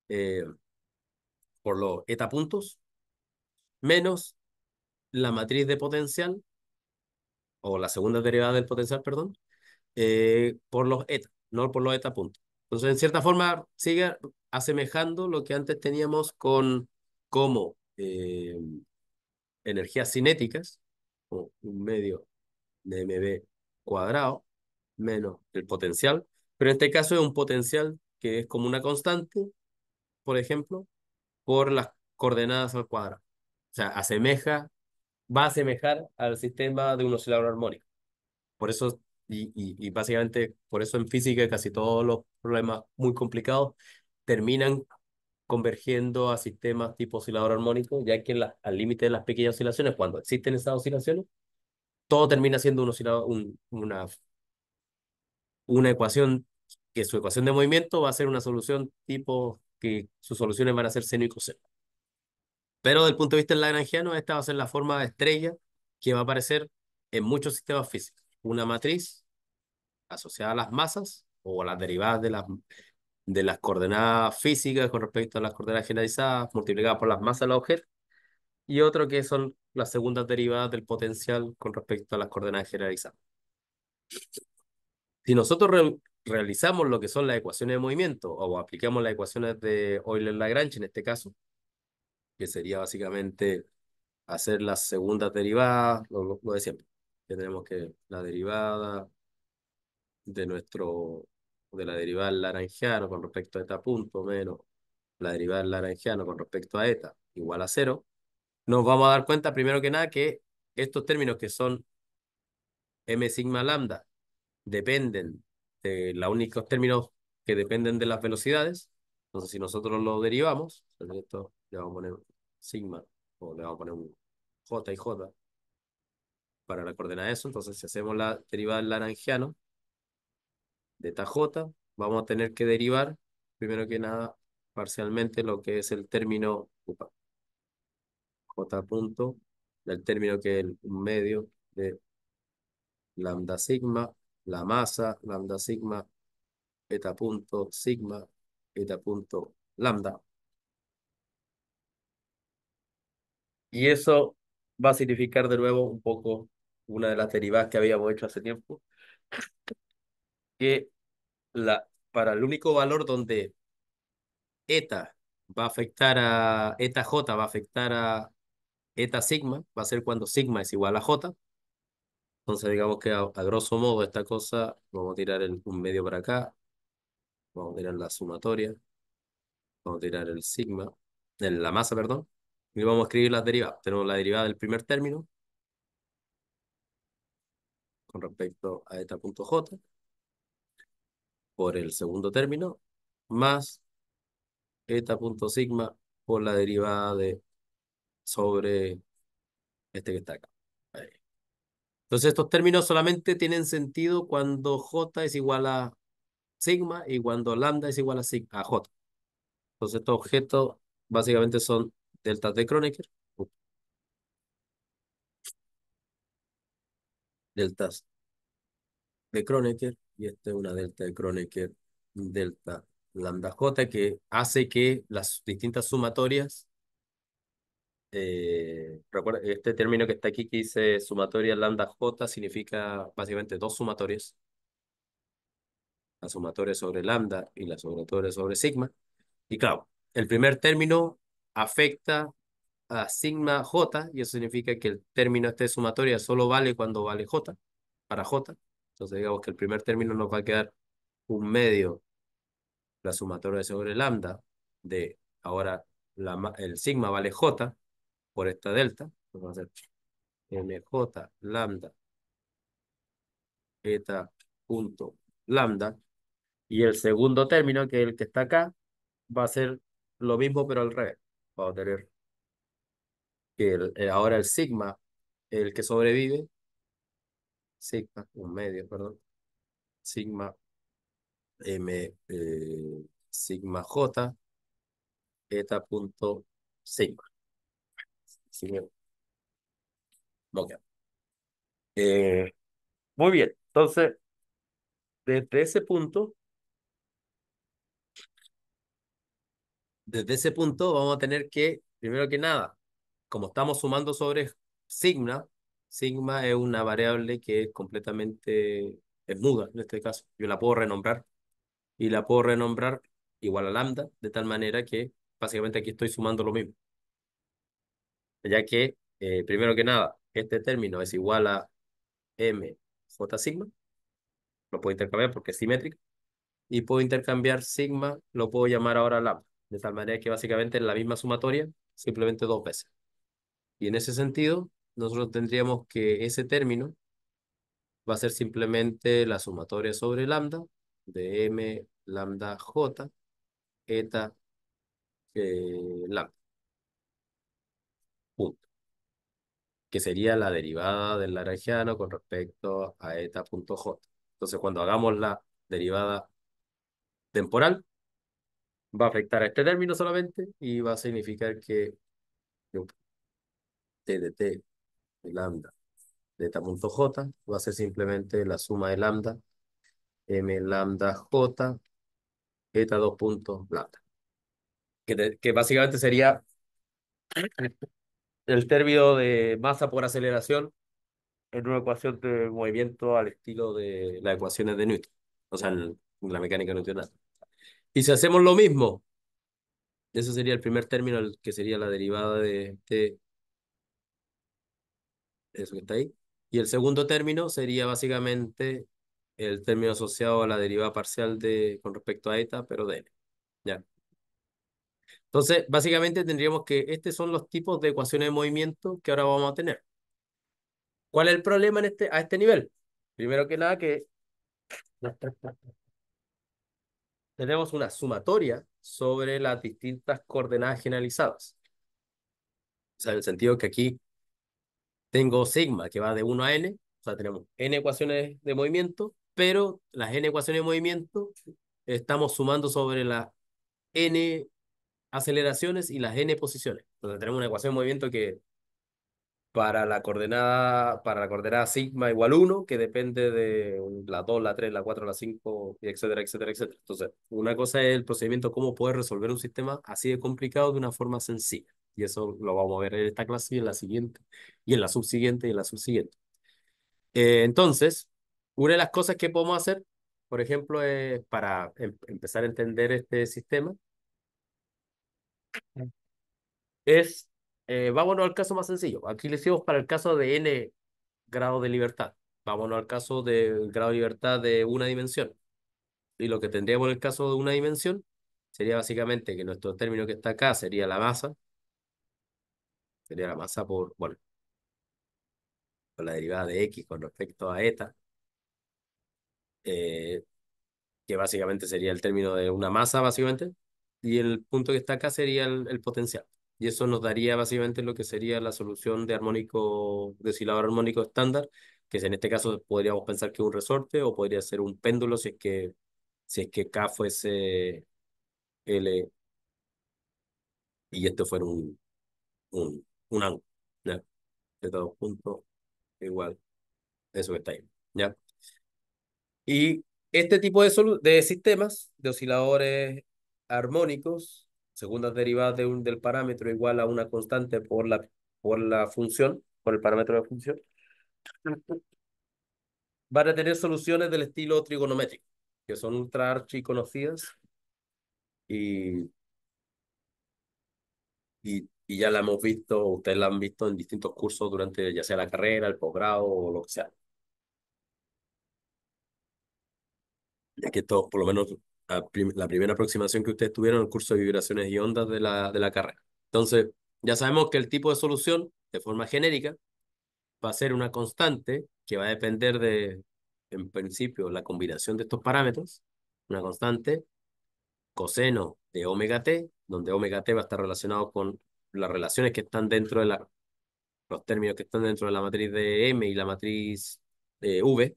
eh, por los eta puntos menos la matriz de potencial o la segunda derivada del potencial, perdón, eh, por los eta, no por los eta puntos. Entonces, en cierta forma, sigue asemejando lo que antes teníamos con como eh, energías cinéticas, o un medio de mb cuadrado menos el potencial, pero en este caso es un potencial que es como una constante, por ejemplo, por las coordenadas al cuadrado. O sea, asemeja, va a asemejar al sistema de un oscilador armónico. Por eso, y, y, y básicamente por eso en física casi todos los problemas muy complicados terminan convergiendo a sistemas tipo oscilador armónico, ya que al límite de las pequeñas oscilaciones, cuando existen esas oscilaciones, todo termina siendo un una, una ecuación, que su ecuación de movimiento va a ser una solución tipo que sus soluciones van a ser seno y coseno. Pero desde el punto de vista del lagrangiano, esta va a ser la forma de estrella que va a aparecer en muchos sistemas físicos. Una matriz asociada a las masas o a las derivadas de las de las coordenadas físicas con respecto a las coordenadas generalizadas multiplicadas por las masas de los objetos, y otro que son las segundas derivadas del potencial con respecto a las coordenadas generalizadas. Si nosotros realizamos lo que son las ecuaciones de movimiento o aplicamos las ecuaciones de Euler-Lagrange en este caso, que sería básicamente hacer las segundas derivadas, lo, de siempre, que tenemos que la derivada de nuestro de la derivada del laranjiano con respecto a eta punto menos la derivada del laranjiano con respecto a eta igual a cero, nos vamos a dar cuenta primero que nada que estos términos que son m sigma lambda dependen de los únicos términos que dependen de las velocidades. Entonces, si nosotros lo derivamos, esto le vamos a poner sigma o le vamos a poner un j y j para la coordenada de eso. Entonces, si hacemos la derivada del laranjiano, de J, vamos a tener que derivar, primero que nada, parcialmente lo que es el término J punto, el término que es un medio de lambda sigma, la masa, lambda sigma, eta punto sigma, eta punto lambda. Y eso va a significar de nuevo un poco una de las derivadas que habíamos hecho hace tiempo, que la, para el único valor donde eta va a afectar a eta j va a afectar a eta sigma, va a ser cuando sigma es igual a j. Entonces digamos que a, grosso modo esta cosa, vamos a tirar un medio para acá, vamos a tirar la sumatoria, vamos a tirar el sigma, la masa, perdón, y vamos a escribir las derivadas. Tenemos la derivada del primer término con respecto a punto j por el segundo término, más eta punto sigma por la derivada de sobre este que está acá. Entonces estos términos solamente tienen sentido cuando j es igual a sigma y cuando lambda es igual a, sigma, a j. Entonces estos objetos básicamente son deltas de Kronecker. Deltas de Kronecker y esta es una delta de Kronecker delta lambda j que hace que las distintas sumatorias eh, este término que está aquí que dice sumatoria lambda j significa básicamente dos sumatorias la sumatoria sobre lambda y la sumatoria sobre sigma y claro, el primer término afecta a sigma j y eso significa que el término este de sumatoria solo vale cuando vale j para j entonces digamos que el primer término nos va a quedar un medio, la sumatoria de sobre lambda, de ahora la, el sigma vale j por esta delta, va a ser mj lambda eta punto lambda, y el segundo término, que es el que está acá, va a ser lo mismo pero al revés. Vamos a tener que eh, ahora el sigma, el que sobrevive, sigma, un medio, perdón, sigma m, eh, sigma j, eta punto sigma. Okay. Eh, muy bien, entonces, desde ese punto, desde ese punto vamos a tener que, primero que nada, como estamos sumando sobre sigma, Sigma es una variable que es completamente, es muda en este caso. Yo la puedo renombrar y la puedo renombrar igual a lambda, de tal manera que básicamente aquí estoy sumando lo mismo. Ya que, eh, primero que nada, este término es igual a m mj sigma. Lo puedo intercambiar porque es simétrico. Y puedo intercambiar sigma, lo puedo llamar ahora lambda. De tal manera que básicamente es la misma sumatoria, simplemente dos veces. Y en ese sentido, nosotros tendríamos que ese término va a ser simplemente la sumatoria sobre lambda de m lambda j eta eh, lambda. Punto. Que sería la derivada del lagrangiano con respecto a eta punto j. Entonces cuando hagamos la derivada temporal, va a afectar a este término solamente y va a significar que t de t de lambda eta punto j va a ser simplemente la suma de lambda m lambda j eta dos punto lambda. Que, que básicamente sería el término de masa por aceleración en una ecuación de movimiento al estilo de las ecuaciones de Newton, o sea, en la mecánica newtoniana Y si hacemos lo mismo, ese sería el primer término, que sería la derivada de, de eso que está ahí. Y el segundo término sería básicamente el término asociado a la derivada parcial de, con respecto a eta, pero de n. ¿Ya? Entonces, básicamente tendríamos que estos son los tipos de ecuaciones de movimiento que ahora vamos a tener. ¿Cuál es el problema en este, a este nivel? Primero que nada que tenemos una sumatoria sobre las distintas coordenadas generalizadas. O sea, en el sentido que aquí tengo sigma, que va de 1 a n, o sea, tenemos n ecuaciones de movimiento, pero las n ecuaciones de movimiento estamos sumando sobre las n aceleraciones y las n posiciones. Entonces tenemos una ecuación de movimiento que para la coordenada, para la coordenada sigma igual 1, que depende de la 2, la 3, la 4, la 5, etcétera, etcétera, etcétera. Entonces, una cosa es el procedimiento, cómo poder resolver un sistema así de complicado de una forma sencilla. Y eso lo vamos a ver en esta clase y en la siguiente, y en la subsiguiente y en la subsiguiente. Eh, entonces, una de las cosas que podemos hacer, por ejemplo, para em, empezar a entender este sistema, es, eh, vámonos al caso más sencillo. Aquí le hicimos para el caso de n grado de libertad. Vámonos al caso del grado de libertad de una dimensión. Y lo que tendríamos en el caso de una dimensión sería básicamente que nuestro término que está acá sería la masa, sería la masa por, bueno, por la derivada de x con respecto a eta, eh, que básicamente sería el término de una masa, básicamente, y el punto que está acá sería el, potencial. Y eso nos daría básicamente lo que sería la solución de armónico, de oscilador armónico estándar, que en este caso podríamos pensar que es un resorte o podría ser un péndulo si es que, si es que K fuese L y esto fuera un, un ángulo ¿Ya? de dos puntos igual eso está ahí. ¿Ya? Y este tipo de, de sistemas, de osciladores armónicos, segundas derivadas de un, del parámetro igual a una constante por la, por la función, por el parámetro de la función, van a tener soluciones del estilo trigonométrico, que son ultra archi conocidas y, y y ya la hemos visto, ustedes la han visto en distintos cursos durante ya sea la carrera, el posgrado o lo que sea. Ya que esto, por lo menos la, primera aproximación que ustedes tuvieron en el curso de vibraciones y ondas de la, de la carrera. Entonces, ya sabemos que el tipo de solución, de forma genérica, va a ser una constante que va a depender de, en principio, la combinación de estos parámetros, una constante coseno de omega t, donde omega t va a estar relacionado con las relaciones que están dentro de la, los términos que están dentro de la matriz de M y la matriz de V,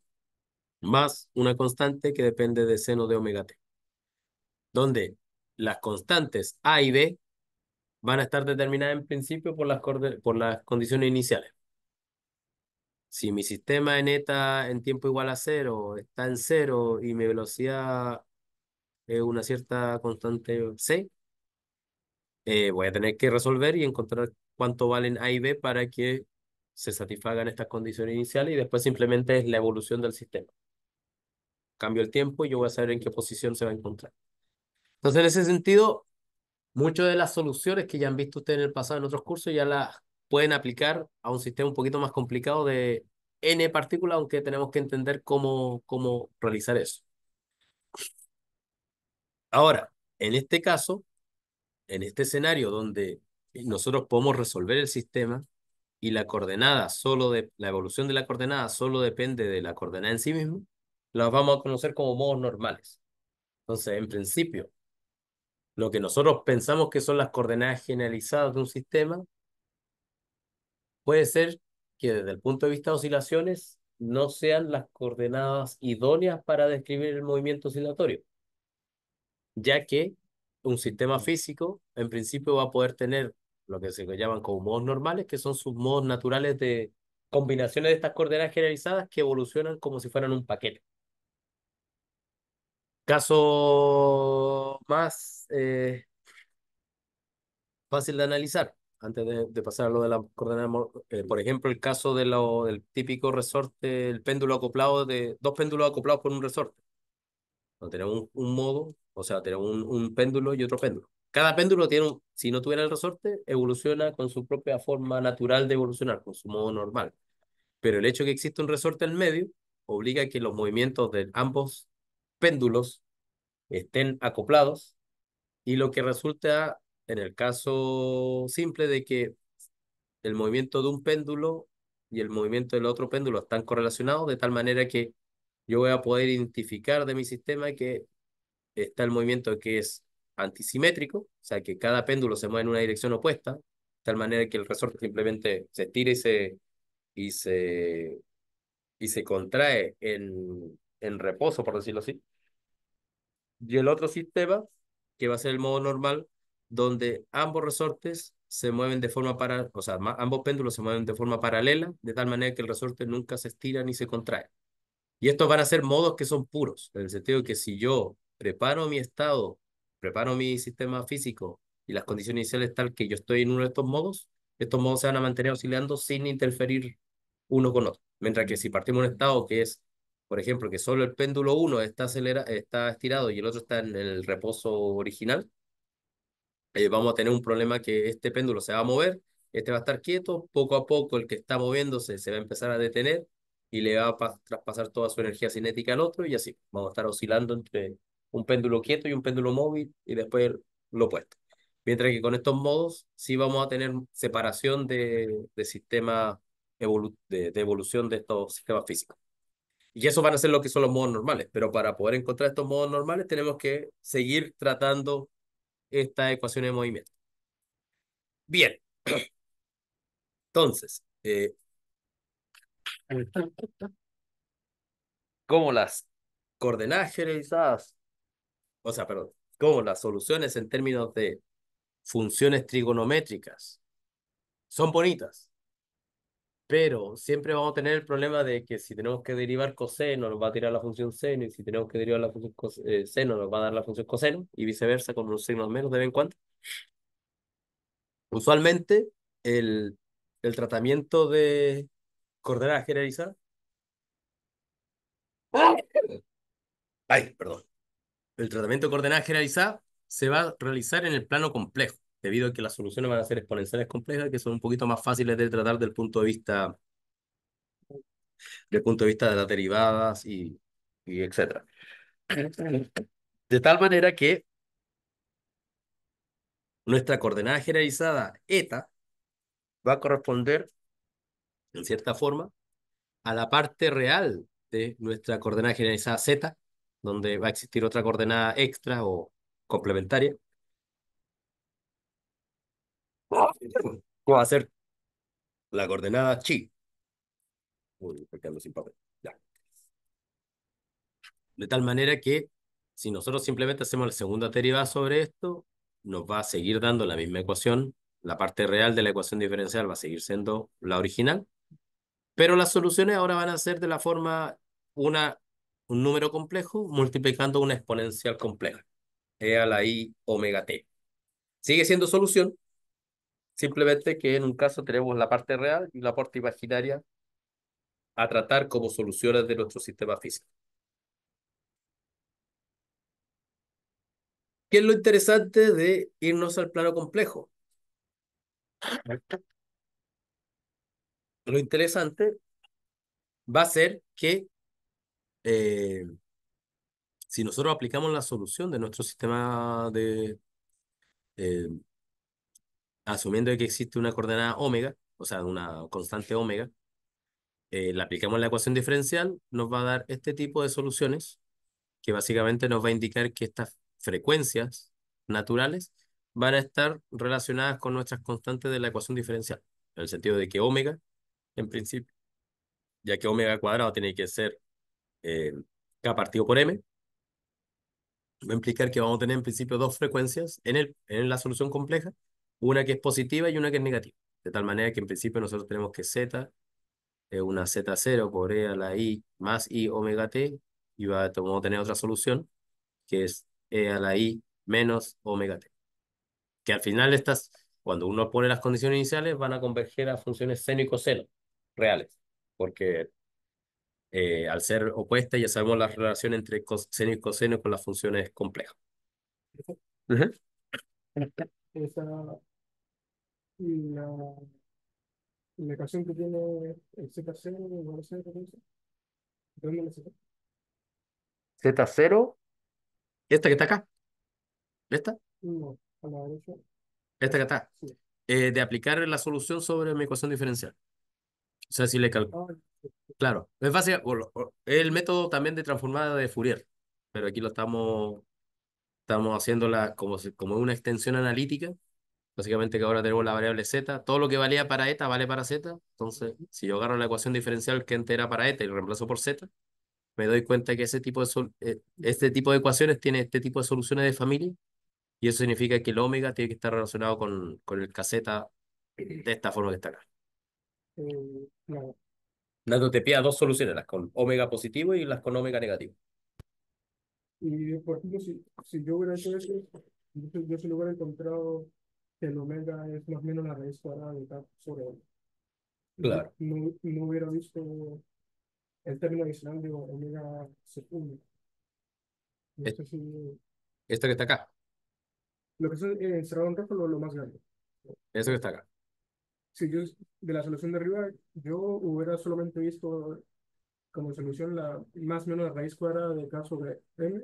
más una constante que depende de seno de omega t, donde las constantes A y B van a estar determinadas en principio por las, por las condiciones iniciales. Si mi sistema en eta en tiempo igual a cero está en cero y mi velocidad es una cierta constante c, eh, voy a tener que resolver y encontrar cuánto valen A y B para que se satisfagan estas condiciones iniciales y después simplemente es la evolución del sistema. Cambio el tiempo y yo voy a saber en qué posición se va a encontrar. Entonces, en ese sentido, muchas de las soluciones que ya han visto ustedes en el pasado en otros cursos ya las pueden aplicar a un sistema un poquito más complicado de n partículas, aunque tenemos que entender cómo, cómo realizar eso. Ahora, en este caso, en este escenario donde eh, nosotros podemos resolver el sistema y la coordenada solo de la evolución de la coordenada solo depende de la coordenada en sí mismo las vamos a conocer como modos normales. Entonces, en principio, lo que nosotros pensamos que son las coordenadas generalizadas de un sistema puede ser que desde el punto de vista de oscilaciones no sean las coordenadas idóneas para describir el movimiento oscilatorio, ya que un sistema físico, en principio va a poder tener lo que se llaman como modos normales, que son sus modos naturales de combinaciones de estas coordenadas generalizadas que evolucionan como si fueran un paquete. Caso más eh, fácil de analizar, antes de, pasar a lo de las coordenadas, eh, por ejemplo, el caso de lo, del típico resorte, el péndulo acoplado de dos péndulos acoplados por un resorte. Cuando tenemos un modo o sea, tener un, péndulo y otro péndulo. Cada péndulo tiene, un, si no tuviera el resorte, evoluciona con su propia forma natural de evolucionar, con su modo normal. Pero el hecho de que existe un resorte en medio obliga a que los movimientos de ambos péndulos estén acoplados y lo que resulta en el caso simple de que el movimiento de un péndulo y el movimiento del otro péndulo están correlacionados de tal manera que yo voy a poder identificar de mi sistema que está el movimiento que es antisimétrico, o sea que cada péndulo se mueve en una dirección opuesta, de tal manera que el resorte simplemente se estira y se, y se, y se contrae en, en reposo, por decirlo así. Y el otro sistema, que va a ser el modo normal, donde ambos resortes se mueven de forma o sea, ambos péndulos se mueven de forma paralela, de tal manera que el resorte nunca se estira ni se contrae. Y estos van a ser modos que son puros, en el sentido que si yo preparo mi estado, preparo mi sistema físico y las condiciones iniciales tal que yo estoy en uno de estos modos, estos modos se van a mantener oscilando sin interferir uno con otro. Mientras que si partimos un estado que es, por ejemplo, que solo el péndulo uno está, está estirado y el otro está en el reposo original, eh, vamos a tener un problema que este péndulo se va a mover, este va a estar quieto, poco a poco el que está moviéndose se va a empezar a detener y le va a traspasar toda su energía cinética al otro y así vamos a estar oscilando entre un péndulo quieto y un péndulo móvil y después lo opuesto. Mientras que con estos modos sí vamos a tener separación de, de de, de, evolución de estos sistemas físicos. Y eso van a ser lo que son los modos normales, pero para poder encontrar estos modos normales tenemos que seguir tratando estas ecuaciones de movimiento. Bien. Entonces, eh, ¿Cómo las coordenadas generalizadas o sea, perdón, como las soluciones en términos de funciones trigonométricas son bonitas, pero siempre vamos a tener el problema de que si tenemos que derivar coseno nos va a tirar la función seno y si tenemos que derivar la función eh, seno nos va a dar la función coseno y viceversa con unos signos menos de vez en cuando. Usualmente el, el tratamiento de coordenadas generalizadas ¡Ah! Ay, perdón el tratamiento de coordenadas generalizadas se va a realizar en el plano complejo, debido a que las soluciones van a ser exponenciales complejas, que son un poquito más fáciles de tratar del punto de vista, del punto de vista de las derivadas y, y etcétera. De tal manera que nuestra coordenada generalizada eta va a corresponder, en cierta forma, a la parte real de nuestra coordenada generalizada z, donde va a existir otra coordenada extra o complementaria. ¿Cómo va a ser la coordenada chi? De tal manera que si nosotros simplemente hacemos la segunda derivada sobre esto, nos va a seguir dando la misma ecuación. La parte real de la ecuación diferencial va a seguir siendo la original. Pero las soluciones ahora van a ser de la forma, una un número complejo multiplicando una exponencial compleja. E a la i omega t. Sigue siendo solución, simplemente que en un caso tenemos la parte real y la parte imaginaria a tratar como soluciones de nuestro sistema físico. ¿Qué es lo interesante de irnos al plano complejo? Lo interesante va a ser que eh, si nosotros aplicamos la solución de nuestro sistema de, eh, asumiendo que existe una coordenada omega, o sea, una constante omega, eh, la aplicamos en la ecuación diferencial, nos va a dar este tipo de soluciones que básicamente nos va a indicar que estas frecuencias naturales van a estar relacionadas con nuestras constantes de la ecuación diferencial, en el sentido de que omega, en principio, ya que omega cuadrado tiene que ser eh, K partido por M, va a implicar que vamos a tener en principio dos frecuencias en, el, en la solución compleja, una que es positiva y una que es negativa. De tal manera que en principio nosotros tenemos que Z, eh, una Z0 por E a la I más I omega T, y va, vamos a tener otra solución, que es E a la I menos omega T. Que al final estas, cuando uno pone las condiciones iniciales, van a converger a funciones seno y coseno reales, porque eh, al ser opuesta, ya sabemos la relación entre coseno y coseno con las funciones complejas. Uh -huh. Esa, y la, la ecuación que tiene el Z0 igual a 0, ¿dónde la Z0. ¿Esta que está acá? ¿Esta? No, a la derecha. ¿Esta que está? Sí. Eh, de aplicar la solución sobre mi ecuación diferencial. O sea, si le calculo. Ah, Claro, es fácil, el método también de transformada de Fourier, pero aquí lo estamos, estamos haciéndola como, como una extensión analítica, básicamente que ahora tenemos la variable z, todo lo que valía para eta vale para z, entonces si yo agarro la ecuación diferencial que entera para eta y lo reemplazo por z, me doy cuenta que ese tipo de eh, este tipo de ecuaciones tiene este tipo de soluciones de familia, y eso significa que el omega tiene que estar relacionado con, con el caseta de esta forma que está acá. Eh, te a dos soluciones, las con omega positivo y las con omega negativo. Y por ejemplo, si, si yo hubiera hecho eso, yo, yo si lo hubiera encontrado que el omega es más o menos la raíz cuadrada de K sobre omega. Claro. No, no, hubiera visto el término adicional de omega secundario Esto que está acá. Lo que es cerrado en rojo lo, lo más grande. Eso que está acá si yo, de la solución de arriba, yo hubiera solamente visto como solución la más o menos la raíz cuadrada de K sobre M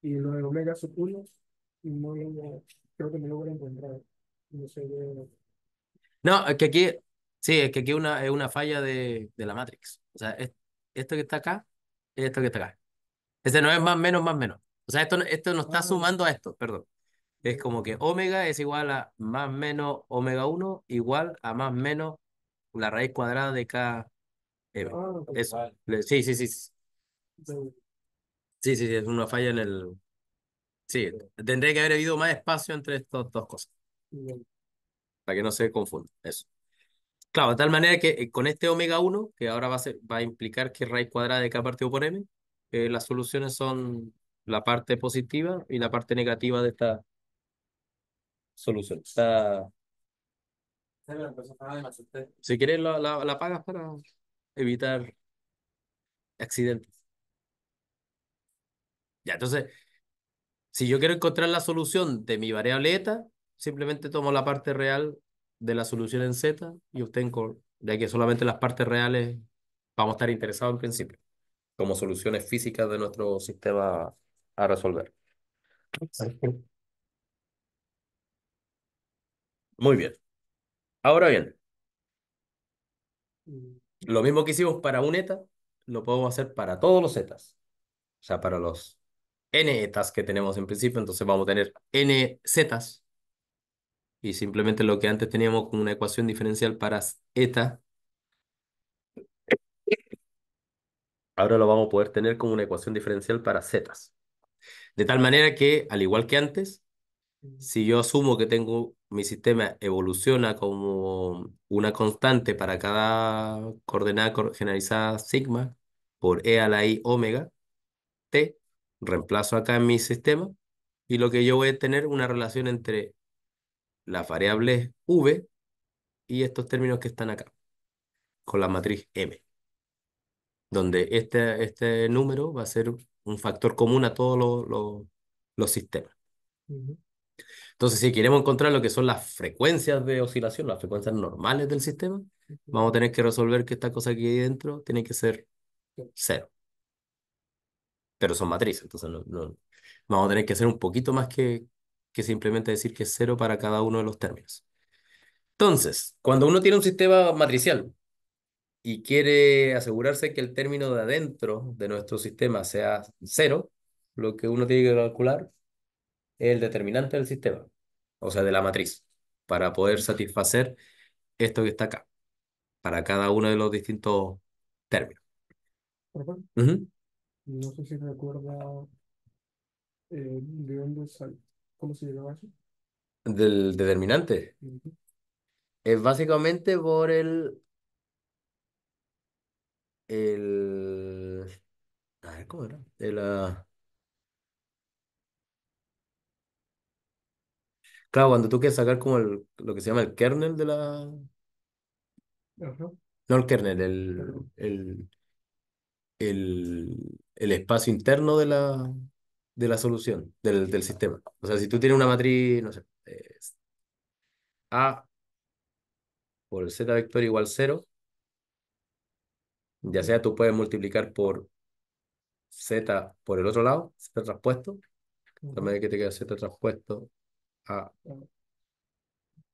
y lo de omega sub 1, y creo que me lo hubiera encontrado. No es que aquí, sí, es que aquí una, es una falla de, de la matrix. O sea, esto que está acá es esto que está acá. Este no es más menos, más menos. O sea, esto, esto no está ah. sumando a esto, perdón es como que omega es igual a más menos omega 1 igual a más menos la raíz cuadrada de k ah, Eso. Sí, sí, sí. Sí, sí, sí, es una falla en el... Sí, tendría que haber habido más espacio entre estas dos cosas. Para que no se confunda. Eso. Claro, de tal manera que eh, con este omega 1, que ahora va a, ser, va a implicar que raíz cuadrada de k partido por m, eh, las soluciones son la parte positiva y la parte negativa de esta solución. Está... Si quieres, la, la, pagas para evitar accidentes. Ya, entonces, si yo quiero encontrar la solución de mi variable eta, simplemente tomo la parte real de la solución en z y obtengo, ya que solamente las partes reales vamos a estar interesados en principio, como soluciones físicas de nuestro sistema a resolver. Muy bien. Ahora bien, mm. lo mismo que hicimos para un eta, lo podemos hacer para todos los zetas. O sea, para los n etas que tenemos en principio, entonces vamos a tener n zetas. Y simplemente lo que antes teníamos como una ecuación diferencial para eta, ahora lo vamos a poder tener como una ecuación diferencial para zetas. De tal manera que, al igual que antes, mm. si yo asumo que tengo mi sistema evoluciona como una constante para cada coordenada generalizada sigma por E a la I omega T, reemplazo acá en mi sistema y lo que yo voy a tener una relación entre las variables V y estos términos que están acá, con la matriz M, donde este, este número va a ser un factor común a todos los, los, sistemas. Entonces, si queremos encontrar lo que son las frecuencias de oscilación, las frecuencias normales del sistema, vamos a tener que resolver que esta cosa aquí dentro tiene que ser cero. Pero son matrices, entonces no, vamos a tener que hacer un poquito más que, que simplemente decir que es cero para cada uno de los términos. Entonces, cuando uno tiene un sistema matricial y quiere asegurarse que el término de adentro de nuestro sistema sea cero, lo que uno tiene que calcular el determinante del sistema, o sea, de la matriz, para poder satisfacer esto que está acá, para cada uno de los distintos términos. No sé si recuerda eh, de dónde sale, cómo se llegaba eso. Del determinante. Es básicamente por el. El. A ver, ¿cómo era? El, Claro, cuando tú quieres sacar como lo que se llama el kernel de la... No el kernel, el, el, espacio interno de la, de la solución, del, sistema. O sea, si tú tienes una matriz, no sé, A por el Z vector igual 0, ya sea tú puedes multiplicar por Z por el otro lado, Z traspuesto, también medida que te queda Z traspuesto a,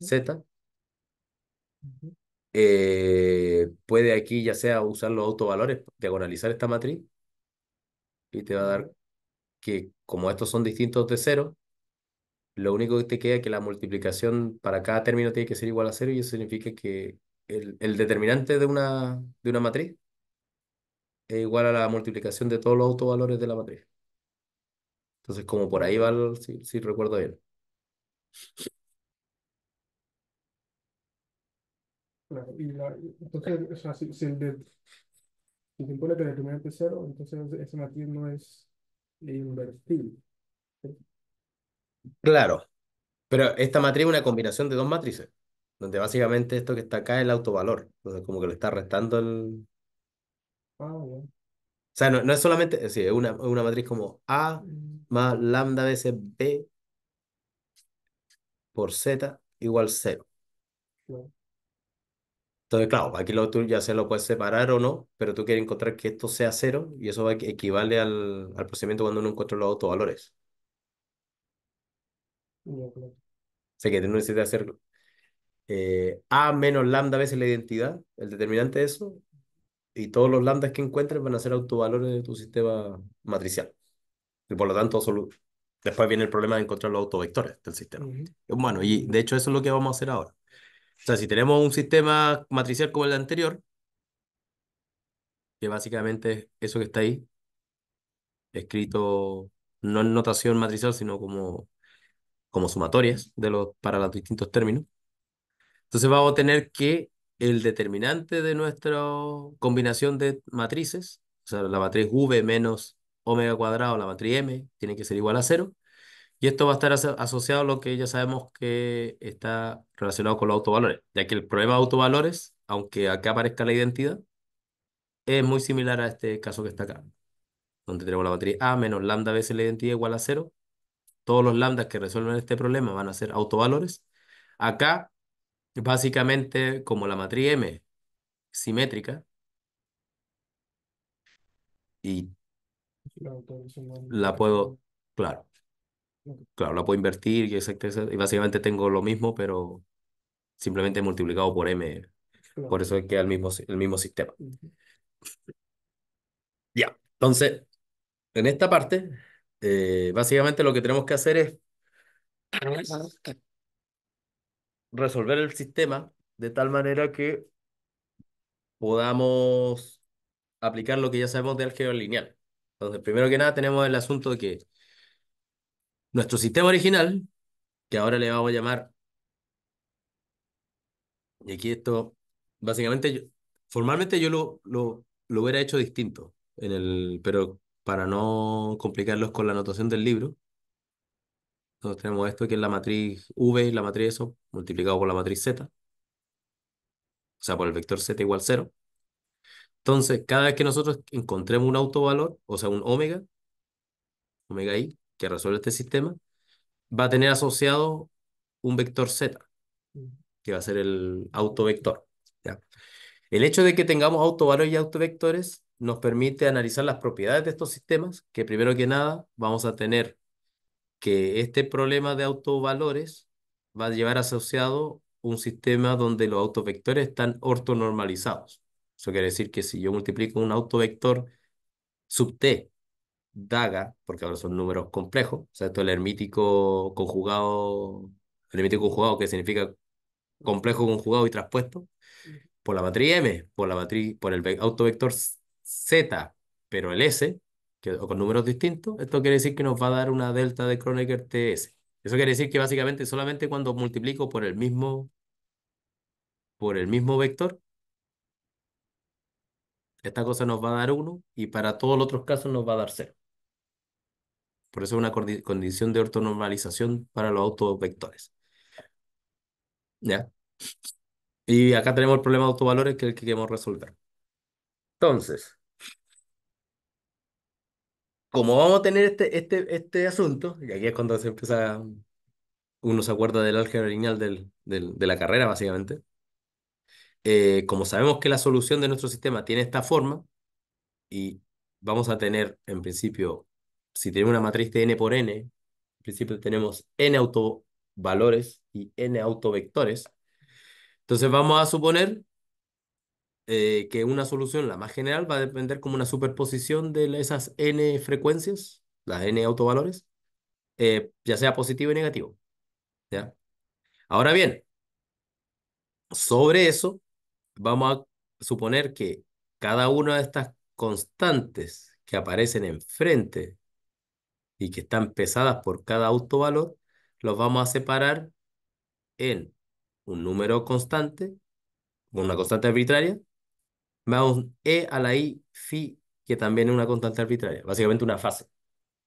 Z. Eh, puede aquí ya sea usar los autovalores, diagonalizar esta matriz y te va a dar que como estos son distintos de cero, lo único que te queda es que la multiplicación para cada término tiene que ser igual a cero y eso significa que el, determinante de una, de una matriz es igual a la multiplicación de todos los autovalores de la matriz. Entonces como por ahí va, si, si recuerdo bien. Claro, y la- entonces, o sea, si, si de, se impone que determinante es cero, entonces esa matriz no es invertible. Claro, pero esta matriz es una combinación de dos matrices, donde básicamente esto que está acá es el autovalor, entonces como que le está restando el... Ah, bueno. O sea, no, no es solamente, es es una, matriz como A mm. más lambda veces B por z igual 0. Entonces, claro, aquí lo, tú ya se lo puedes separar o no, pero tú quieres encontrar que esto sea 0 y eso equivale al, al procedimiento cuando uno encuentra los autovalores. O que no necesitas hacer eh, a menos lambda veces la identidad, el determinante de eso, y todos los lambdas que encuentres van a ser autovalores de tu sistema matricial. Y por lo tanto, solo Después viene el problema de encontrar los autovectores del sistema. Bueno, y de hecho eso es lo que vamos a hacer ahora. O sea, si tenemos un sistema matricial como el anterior, que básicamente es eso que está ahí, escrito no en notación matricial, sino como, como sumatorias de los, para los distintos términos, entonces vamos a tener que el determinante de nuestra combinación de matrices, o sea, la matriz V menos omega cuadrado la matriz m tiene que ser igual a cero. Y esto va a estar asociado a lo que ya sabemos que está relacionado con los autovalores, ya que el problema de autovalores, aunque acá aparezca la identidad, es muy similar a este caso que está acá, donde tenemos la matriz A menos lambda veces la identidad igual a cero. Todos los lambdas que resuelven este problema van a ser autovalores. Acá, básicamente, como la matriz M simétrica, y la puedo, claro. Claro, la puedo invertir y, y básicamente tengo lo mismo, pero simplemente multiplicado por M. Por eso queda el mismo, el mismo sistema. Ya, entonces, en esta parte, eh, básicamente lo que tenemos que hacer es resolver el sistema de tal manera que podamos aplicar lo que ya sabemos de álgebra lineal. Entonces, primero que nada, tenemos el asunto de que nuestro sistema original, que ahora le vamos a llamar, y aquí esto, básicamente, formalmente yo lo, lo, lo hubiera hecho distinto, en el, pero para no complicarlos con la anotación del libro, entonces tenemos esto que es la matriz V, la matriz eso, multiplicado por la matriz Z, o sea, por el vector Z igual 0. Entonces, cada vez que nosotros encontremos un autovalor, o sea, un omega, omega i, que resuelve este sistema, va a tener asociado un vector z, que va a ser el autovector. El hecho de que tengamos autovalores y autovectores nos permite analizar las propiedades de estos sistemas, que primero que nada vamos a tener que este problema de autovalores va a llevar asociado un sistema donde los autovectores están ortonormalizados. Eso quiere decir que si yo multiplico un autovector sub t, daga, porque ahora son números complejos, o sea, esto es el hermítico conjugado, el hermítico conjugado que significa complejo conjugado y traspuesto, por la matriz M, por la matriz, por el autovector Z, pero el S, que, o con números distintos, esto quiere decir que nos va a dar una delta de Kronecker TS. Eso quiere decir que básicamente solamente cuando multiplico por el mismo por el mismo vector, esta cosa nos va a dar 1 y para todos los otros casos nos va a dar 0. Por eso es una condición de ortonormalización para los autovectores. ¿Ya? Y acá tenemos el problema de autovalores que es el que queremos resolver. Entonces, como vamos a tener este, este, este asunto, y aquí es cuando se empieza, uno se acuerda del álgebra lineal del, de la carrera, básicamente, eh, como sabemos que la solución de nuestro sistema tiene esta forma, y vamos a tener, en principio, si tenemos una matriz de n por n, en principio tenemos n autovalores y n autovectores. Entonces vamos a suponer eh, que una solución, la más general, va a depender como una superposición de esas n frecuencias, las n autovalores, eh, ya sea positivo y negativo. ¿ya? Ahora bien, sobre eso vamos a suponer que cada una de estas constantes que aparecen enfrente y que están pesadas por cada autovalor, los vamos a separar en un número constante, una constante arbitraria, más un e a la i phi, que también es una constante arbitraria, básicamente una fase.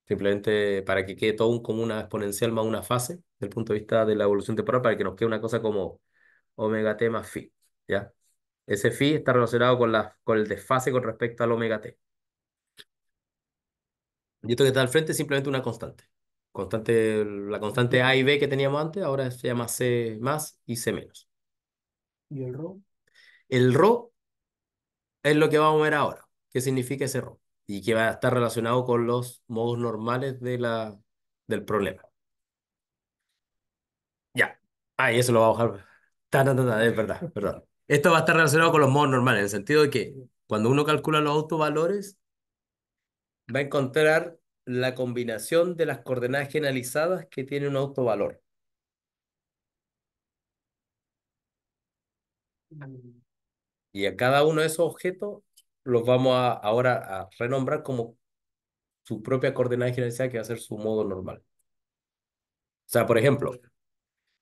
Simplemente para que quede todo un, como una exponencial más una fase, desde el punto de vista de la evolución temporal, para que nos quede una cosa como omega t más phi, ¿ya? Ese phi está relacionado con, la, con el desfase con respecto al omega t. Y esto que está al frente es simplemente una constante. constante la constante A y B que teníamos antes, ahora se llama C más y C menos. ¿Y el rho? El rho es lo que vamos a ver ahora. ¿Qué significa ese rho? Y que va a estar relacionado con los modos normales de la, del problema. Ya. Ah, eso lo va a bajar. Ta, es verdad, perdón. Esto va a estar relacionado con los modos normales, en el sentido de que cuando uno calcula los autovalores, va a encontrar la combinación de las coordenadas generalizadas que tiene un autovalor. Y a cada uno de esos objetos los vamos ahora a renombrar como su propia coordenada generalizada que va a ser su modo normal. O sea, por ejemplo,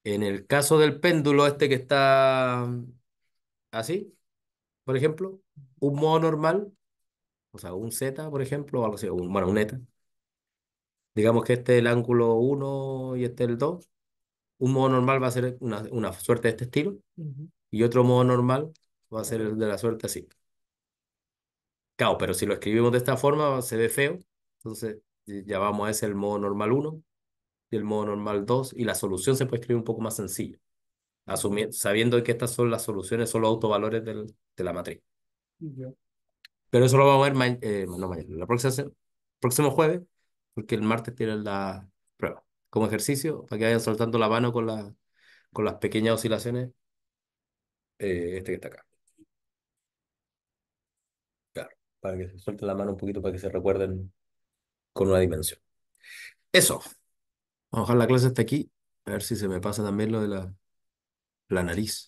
en el caso del péndulo este que está así, por ejemplo, un modo normal, o sea, un Z, por ejemplo, o algo así, bueno, un eta. Digamos que este es el ángulo 1 y este es el 2. Un modo normal va a ser una, suerte de este estilo y otro modo normal va a ser el de la suerte así. Claro, pero si lo escribimos de esta forma se ve feo, entonces eh, ya vamos a ese el modo normal 1 y el modo normal 2 y la solución se puede escribir un poco más sencillo sabiendo que estas son las soluciones, son los autovalores del, de la matriz. Pero eso lo vamos a ver eh, no mañana, la próximo jueves, porque el martes tienen la prueba. Como ejercicio, para que vayan soltando la mano con, la, con las pequeñas oscilaciones, eh, este que está acá. Claro, para que se suelten la mano un poquito, para que se recuerden con una dimensión. Eso. Vamos a dejar la clase hasta aquí. A ver si se me pasa también lo de la la nariz.